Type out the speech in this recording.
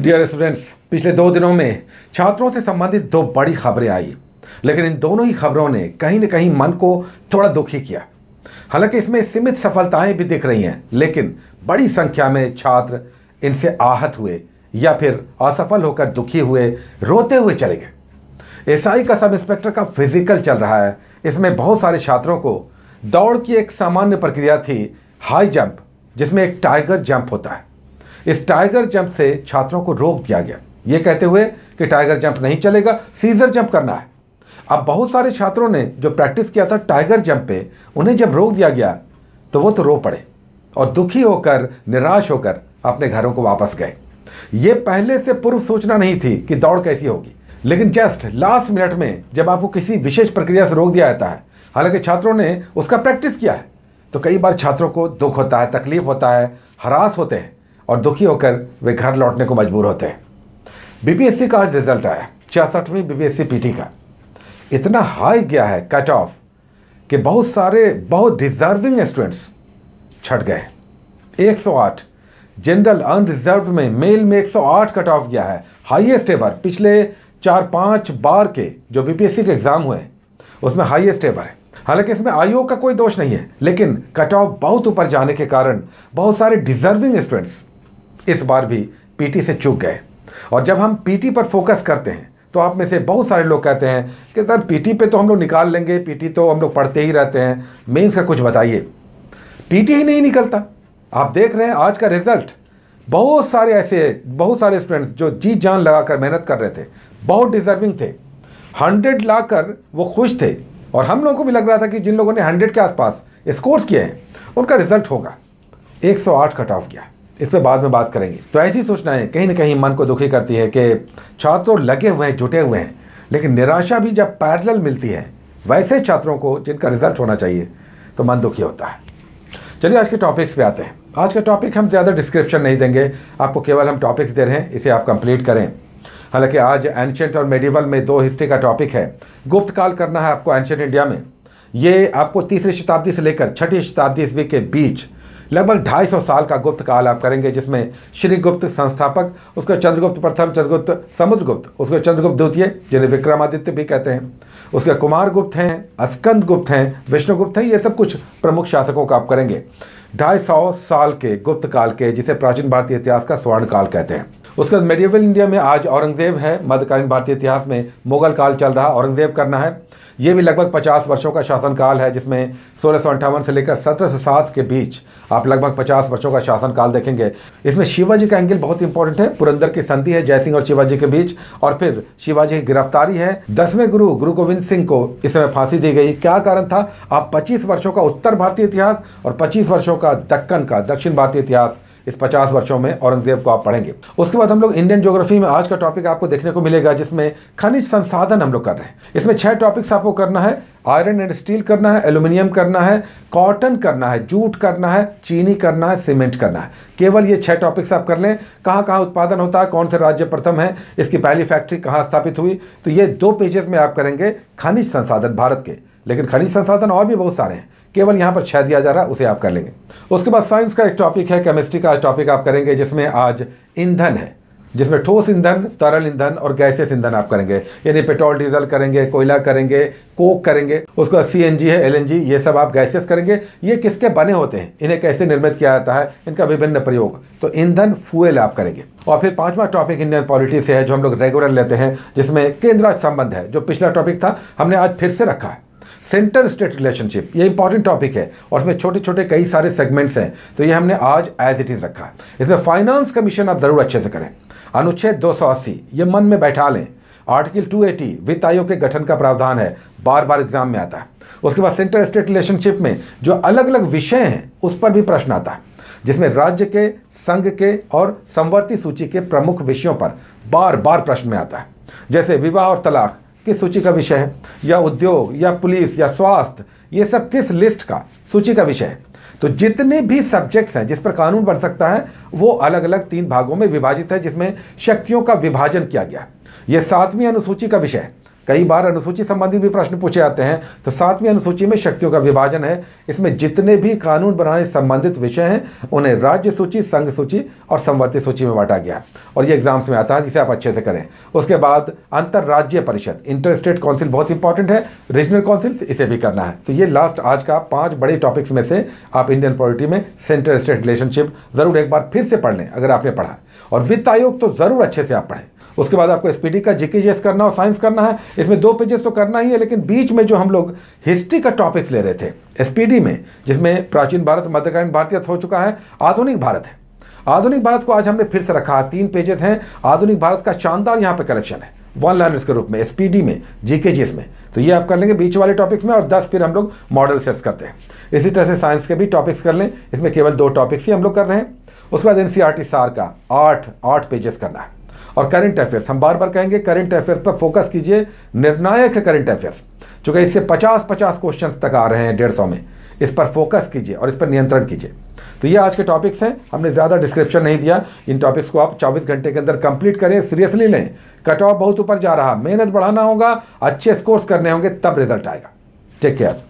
dear students पिछले दो दिनों में छात्रों से संबंधित दो बड़ी खबरें आई लेकिन इन दोनों ही खबरों ने कहीं ना कहीं मन को थोड़ा दुखी किया हालांकि इसमें सीमित सफलताएं भी दिख रही हैं लेकिन बड़ी संख्या में छात्र इनसे आहत हुए या फिर असफल होकर दुखी हुए रोते हुए चले गए एसआई का सब इंस्पेक्टर का फिजिकल चल रहा है इसमें बहुत सारे छात्रों को दौड़ की एक सामान्य प्रक्रिया थी हाई जंप जिसमें एक टाइगर जंप होता है इस टाइगर जंप से छात्रों को रोक दिया गया ये कहते हुए कि टाइगर जंप नहीं चलेगा सीजर जंप करना है अब बहुत सारे छात्रों ने जो प्रैक्टिस किया था टाइगर जंप पे उन्हें जब रोक दिया गया तो वो तो रो पड़े और दुखी होकर निराश होकर अपने घरों को वापस गए ये पहले से पूर्व सोचना नहीं थी कि दौड़ कैसी होगी लेकिन जस्ट लास्ट मिनट में जब आपको किसी विशेष प्रक्रिया से रोक दिया जाता है हालांकि छात्रों ने उसका प्रैक्टिस किया है तो कई बार छात्रों को दुख होता है तकलीफ होता है हरास होते हैं और दुखी होकर वे घर लौटने को मजबूर होते हैं बीपीएससी e का आज रिजल्ट आया छियासठवीं बीपीएससी पीटी e का इतना हाई गया है कट ऑफ कि बहुत सारे बहुत डिजर्विंग स्टूडेंट्स छट गए 108 जनरल अनरिजर्व में मेल में 108 कट ऑफ गया है हाईएस्ट एवर पिछले चार पाँच बार के जो बीपीएससी e के एग्ज़ाम हुए उसमें हाईएस्ट एवर है हालांकि इसमें आयोग का कोई दोष नहीं है लेकिन कट ऑफ बहुत ऊपर जाने के कारण बहुत सारे डिजर्विंग स्टूडेंट्स इस बार भी पीटी से चूक गए और जब हम पीटी पर फोकस करते हैं तो आप में से बहुत सारे लोग कहते हैं कि सर पीटी पे तो हम लोग निकाल लेंगे पीटी तो हम लोग पढ़ते ही रहते हैं मेंस का कुछ बताइए पीटी ही नहीं निकलता आप देख रहे हैं आज का रिजल्ट बहुत सारे ऐसे बहुत सारे स्टूडेंट्स जो जी जान लगाकर मेहनत कर रहे थे बहुत डिजर्विंग थे हंड्रेड ला कर वो खुश थे और हम लोगों को भी लग रहा था कि जिन लोगों ने हंड्रेड के आसपास स्कोर्स किए हैं उनका रिजल्ट होगा 108 कट ऑफ गया इस पर बाद में बात करेंगे तो ऐसी सूचनाएं कहीं ना कहीं मन को दुखी करती है कि छात्र लगे हुए हैं जुटे हुए हैं लेकिन निराशा भी जब पैरल मिलती है वैसे छात्रों को जिनका रिजल्ट होना चाहिए तो मन दुखी होता है चलिए आज के टॉपिक्स पे आते हैं आज का टॉपिक हम ज़्यादा डिस्क्रिप्शन नहीं देंगे आपको केवल हम टॉपिक्स दे रहे हैं इसे आप कंप्लीट करें हालांकि आज एंशेंट और मेडिवल में दो हिस्ट्री का टॉपिक है गुप्त काल करना है आपको एंशेंट इंडिया में ये आपको तीसरी शताब्दी से लेकर छठी शताब्दी ईस्वी के बीच लगभग 250 साल का गुप्त काल आप करेंगे जिसमें श्रीगुप्त संस्थापक उसके चंद्रगुप्त प्रथम चंद्रगुप्त समुद्रगुप्त उसके चंद्रगुप्त द्वितीय जिन्हें विक्रमादित्य भी कहते हैं उसके कुमार गुप्त हैं अस्कंद गुप्त हैं विष्णुगुप्त हैं ये सब कुछ प्रमुख शासकों का आप करेंगे ढाई सौ साल के गुप्त काल के जिसे प्राचीन भारतीय इतिहास का स्वर्ण काल कहते हैं उसके बाद मेडिवल इंडिया में आज औरंगज़ेब है मध्यकालीन भारतीय इतिहास में मुगल काल चल रहा औरंगज़ेब करना है ये भी लगभग 50 वर्षों का शासनकाल है जिसमें सोलह से लेकर सत्रह सात के बीच आप लगभग 50 वर्षों का शासनकाल देखेंगे इसमें शिवाजी का एंगल बहुत इंपॉर्टेंट है पुरंदर की संधि है जयसिंह और शिवाजी के बीच और फिर शिवाजी की गिरफ्तारी है दसवें गुरु गुरु गोविंद सिंह को इस समय फांसी दी गई क्या कारण था आप पच्चीस वर्षों का उत्तर भारतीय इतिहास और पच्चीस वर्षों का दक्कन का दक्षिण भारतीय इतिहास इस पचास वर्षों में औरंगजेब को आप पढ़ेंगे उसके बाद हम लोग इंडियन जोग्राफी में आज का टॉपिक आपको देखने को मिलेगा जिसमें खनिज संसाधन हम लोग कर रहे हैं इसमें छह टॉपिक्स आपको करना है आयरन एंड स्टील करना है एल्यूमिनियम करना है कॉटन करना है जूट करना है चीनी करना है सीमेंट करना है केवल ये छह टॉपिक्स आप कर लें कहाँ कहाँ उत्पादन होता है कौन से राज्य प्रथम है इसकी पहली फैक्ट्री कहाँ स्थापित हुई तो ये दो पेजेस में आप करेंगे खनिज संसाधन भारत के लेकिन खनिज संसाधन और भी बहुत सारे हैं केवल यहाँ पर छह दिया जा रहा है उसे आप कर लेंगे उसके बाद साइंस का एक टॉपिक है केमिस्ट्री का टॉपिक आप करेंगे जिसमें आज ईंधन है जिसमें ठोस ईंधन तरल ईंधन और गैसेस ईंधन आप करेंगे यानी पेट्रोल डीजल करेंगे कोयला करेंगे कोक करेंगे उसका सी है एल ये सब आप गैसेस करेंगे ये किसके बने होते हैं इन्हें कैसे निर्मित किया जाता है इनका विभिन्न प्रयोग तो ईंधन फ्यूएल आप करेंगे और फिर पांचवा टॉपिक इंडियन पॉलिटी से है जो हम लोग रेगुलर लेते हैं जिसमें केंद्र संबंध है जो पिछला टॉपिक था हमने आज फिर से रखा है सेंटर स्टेट रिलेशनशिप ये इंपॉर्टेंट टॉपिक है और इसमें छोटे छोटे कई सारे सेगमेंट्स हैं तो ये हमने आज एज इट इज़ रखा है इसमें फाइनेंस कमीशन आप ज़रूर अच्छे से करें अनुच्छेद दो ये मन में बैठा लें आर्टिकल 280 वित्त आयोग के गठन का प्रावधान है बार बार एग्जाम में आता है उसके बाद सेंटर स्टेट रिलेशनशिप में जो अलग अलग विषय हैं उस पर भी प्रश्न आता है जिसमें राज्य के संघ के और संवर्ती सूची के प्रमुख विषयों पर बार बार प्रश्न में आता है जैसे विवाह और तलाक किस सूची का विषय है या उद्योग या पुलिस या स्वास्थ्य ये सब किस लिस्ट का सूची का विषय है तो जितने भी सब्जेक्ट्स हैं जिस पर कानून बन सकता है वो अलग अलग तीन भागों में विभाजित है जिसमें शक्तियों का विभाजन किया गया है यह सातवीं अनुसूची का विषय है कई बार अनुसूची संबंधित भी प्रश्न पूछे जाते हैं तो सातवीं अनुसूची में शक्तियों का विभाजन है इसमें जितने भी कानून बनाने संबंधित विषय हैं उन्हें राज्य सूची संघ सूची और संवर्ती सूची में बांटा गया और ये एग्जाम्स में आता है जिसे आप अच्छे से करें उसके बाद अंतर्राज्य परिषद इंटर स्टेट काउंसिल बहुत इंपॉर्टेंट है रीजनल काउंसिल तो इसे भी करना है तो ये लास्ट आज का पाँच बड़े टॉपिक्स में से आप इंडियन पॉलिटी में सेंटर स्टेट रिलेशनशिप ज़रूर एक बार फिर से पढ़ लें अगर आपने पढ़ा और वित्त आयोग तो ज़रूर अच्छे से आप पढ़ें उसके बाद आपको एसपीडी का जीके करना और साइंस करना है इसमें दो पेजेस तो करना ही है लेकिन बीच में जो हम लोग हिस्ट्री का टॉपिक्स ले रहे थे एसपीडी में जिसमें प्राचीन भारत मध्यकालीन भारतीय हो चुका है आधुनिक भारत है आधुनिक भारत को आज हमने फिर से रखा है तीन पेजेस हैं आधुनिक भारत का शानदार यहाँ पर कलेक्शन है वन लाइनर्स के रूप में एस में जीकेजीएस में तो ये आप कर लेंगे बीच वाले टॉपिक्स में और दस फिर हम लोग मॉडल सेट्स करते हैं इसी तरह से साइंस के भी टॉपिक्स कर लें इसमें केवल दो टॉपिक्स ही हम लोग कर रहे हैं उसके बाद एन सी सार का आठ आठ पेजेस करना है और करंट अफेयर्स हम बार बार कहेंगे करंट अफेयर्स पर फोकस कीजिए निर्णायक है करंट अफेयर्स चूंकि इससे पचास पचास क्वेश्चन तक आ रहे हैं डेढ़ सौ में इस पर फोकस कीजिए और इस पर नियंत्रण कीजिए तो ये आज के टॉपिक्स हैं हमने ज़्यादा डिस्क्रिप्शन नहीं दिया इन टॉपिक्स को आप 24 घंटे के अंदर कंप्लीट करें सीरियसली लें कट ऑफ बहुत ऊपर जा रहा मेहनत बढ़ाना होगा अच्छे स्कोर्स करने होंगे तब रिजल्ट आएगा टेक केयर